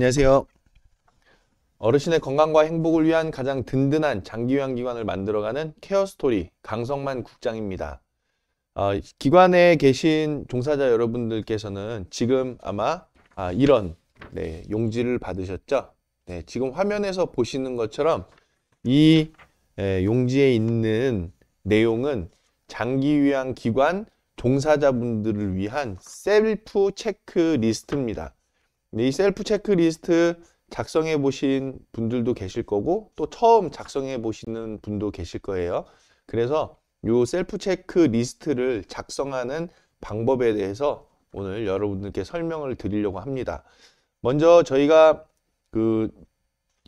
안녕하세요. 어르신의 건강과 행복을 위한 가장 든든한 장기요양기관을 만들어가는 케어스토리 강성만 국장입니다. 어, 기관에 계신 종사자 여러분들께서는 지금 아마 아, 이런 네, 용지를 받으셨죠? 네, 지금 화면에서 보시는 것처럼 이 에, 용지에 있는 내용은 장기요양기관 종사자분들을 위한 셀프 체크 리스트입니다. 이 셀프 체크리스트 작성해 보신 분들도 계실 거고 또 처음 작성해 보시는 분도 계실 거예요. 그래서 이 셀프 체크 리스트를 작성하는 방법에 대해서 오늘 여러분들께 설명을 드리려고 합니다. 먼저 저희가 그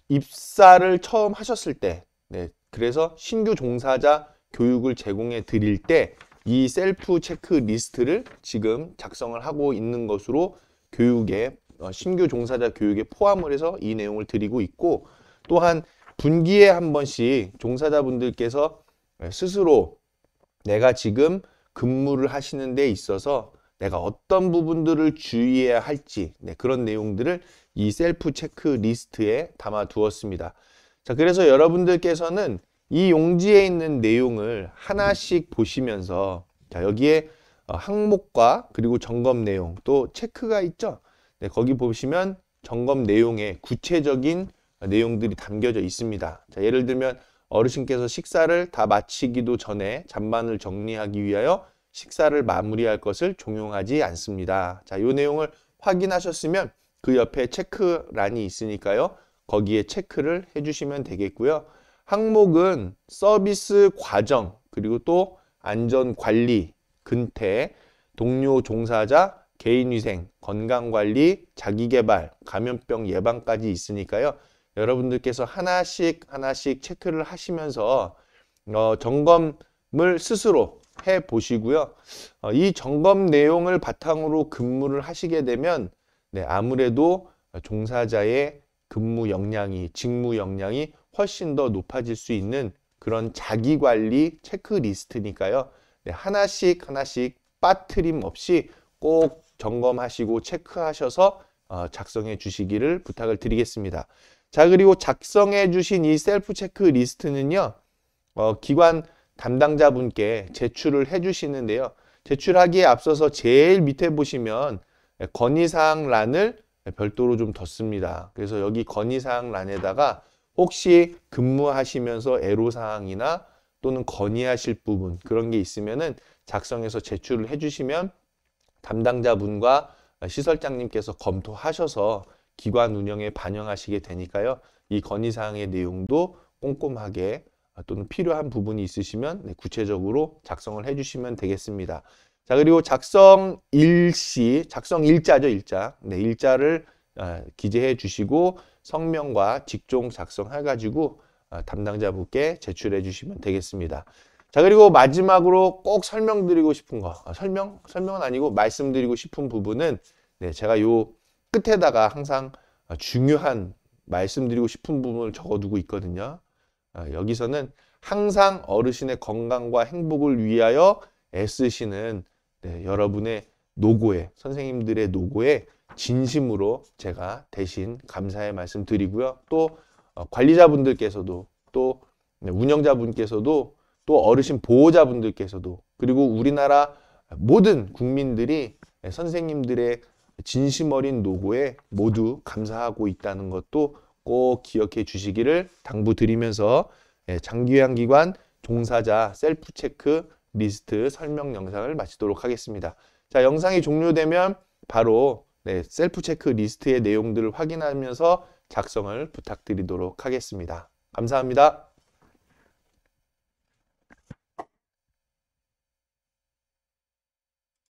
입사를 처음 하셨을 때 네, 그래서 신규 종사자 교육을 제공해 드릴 때 이 셀프 체크 리스트를 지금 작성을 하고 있는 것으로 교육에 어, 신규 종사자 교육에 포함을 해서 이 내용을 드리고 있고 또한 분기에 한 번씩 종사자분들께서 예, 스스로 내가 지금 근무를 하시는 데 있어서 내가 어떤 부분들을 주의해야 할지 네, 그런 내용들을 이 셀프 체크 리스트에 담아 두었습니다. 자, 그래서 여러분들께서는 이 용지에 있는 내용을 하나씩 보시면서 자, 여기에 어, 항목과 그리고 점검 내용 또 체크가 있죠. 네, 거기 보시면 점검 내용에 구체적인 내용들이 담겨져 있습니다. 자, 예를 들면 어르신께서 식사를 다 마치기도 전에 잔반을 정리하기 위하여 식사를 마무리할 것을 종용하지 않습니다. 자, 이 내용을 확인하셨으면 그 옆에 체크란이 있으니까요. 거기에 체크를 해주시면 되겠고요. 항목은 서비스 과정, 그리고 또 안전관리, 근태, 동료 종사자, 개인위생, 건강관리, 자기개발, 감염병 예방까지 있으니까요. 여러분들께서 하나씩 하나씩 체크를 하시면서 어, 점검을 스스로 해 보시고요. 어, 이 점검 내용을 바탕으로 근무를 하시게 되면 네, 아무래도 종사자의 근무 역량이, 직무 역량이 훨씬 더 높아질 수 있는 그런 자기관리 체크리스트니까요. 네, 하나씩 하나씩 빠트림 없이 꼭 점검하시고 체크하셔서 어, 작성해 주시기를 부탁을 드리겠습니다. 자 그리고 작성해 주신 이 셀프 체크 리스트는요. 어, 기관 담당자분께 제출을 해 주시는데요. 제출하기에 앞서서 제일 밑에 보시면 건의사항 란을 별도로 좀 덧습니다. 그래서 여기 건의사항 란에다가 혹시 근무하시면서 애로사항이나 또는 건의하실 부분 그런 게 있으면은 작성해서 제출을 해주시면 담당자분과 시설장님께서 검토하셔서 기관 운영에 반영하시게 되니까요. 이 건의사항의 내용도 꼼꼼하게 또는 필요한 부분이 있으시면 네, 구체적으로 작성을 해주시면 되겠습니다. 자 그리고 작성 일시, 작성 일자죠 일자. 네 일자를 아, 기재해 주시고 성명과 직종 작성해가지고 아, 담당자분께 제출해 주시면 되겠습니다. 자 그리고 마지막으로 꼭 설명드리고 싶은 거 아, 설명 설명은 아니고 말씀드리고 싶은 부분은 네, 제가 요 끝에다가 항상 중요한 말씀드리고 싶은 부분을 적어두고 있거든요. 아, 여기서는 항상 어르신의 건강과 행복을 위하여 애쓰시는 네, 여러분의 노고에 선생님들의 노고에 진심으로 제가 대신 감사의 말씀 드리고요. 또 어, 관리자분들께서도 또 네, 운영자분께서도 또 어르신 보호자분들께서도 그리고 우리나라 모든 국민들이 선생님들의 진심 어린 노고에 모두 감사하고 있다는 것도 꼭 기억해 주시기를 당부드리면서 예, 장기요양기관 종사자 셀프 체크 리스트 설명 영상을 마치도록 하겠습니다. 자, 영상이 종료되면 바로 네, 셀프 체크 리스트의 내용들을 확인하면서 작성을 부탁드리도록 하겠습니다. 감사합니다.